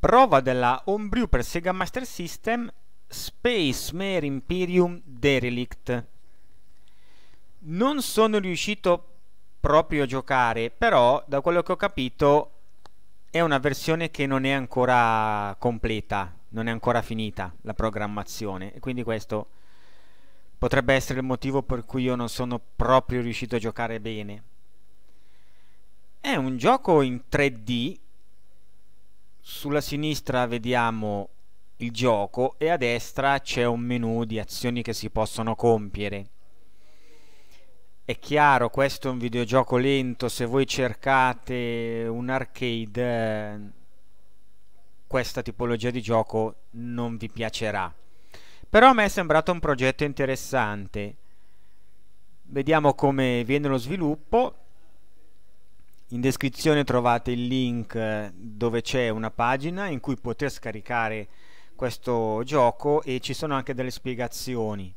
Prova della Homebrew per Sega Master System Space Mare Imperium Derelict. Non sono riuscito proprio a giocare, però da quello che ho capito è una versione che non è ancora completa, non è ancora finita la programmazione e quindi questo potrebbe essere il motivo per cui io non sono proprio riuscito a giocare bene. È un gioco in 3D sulla sinistra vediamo il gioco e a destra c'è un menu di azioni che si possono compiere. È chiaro, questo è un videogioco lento, se voi cercate un arcade questa tipologia di gioco non vi piacerà. Però a me è sembrato un progetto interessante. Vediamo come viene lo sviluppo in descrizione trovate il link eh, dove c'è una pagina in cui poter scaricare questo gioco e ci sono anche delle spiegazioni.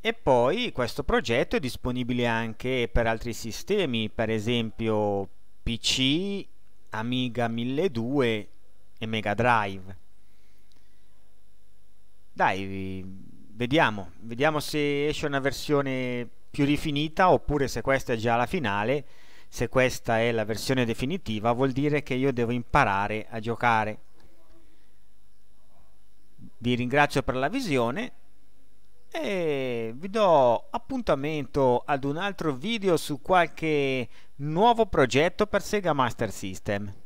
E poi questo progetto è disponibile anche per altri sistemi, per esempio PC, Amiga 1200 e Mega Drive. Dai, vediamo, vediamo se esce una versione più rifinita oppure se questa è già la finale se questa è la versione definitiva vuol dire che io devo imparare a giocare vi ringrazio per la visione e vi do appuntamento ad un altro video su qualche nuovo progetto per Sega Master System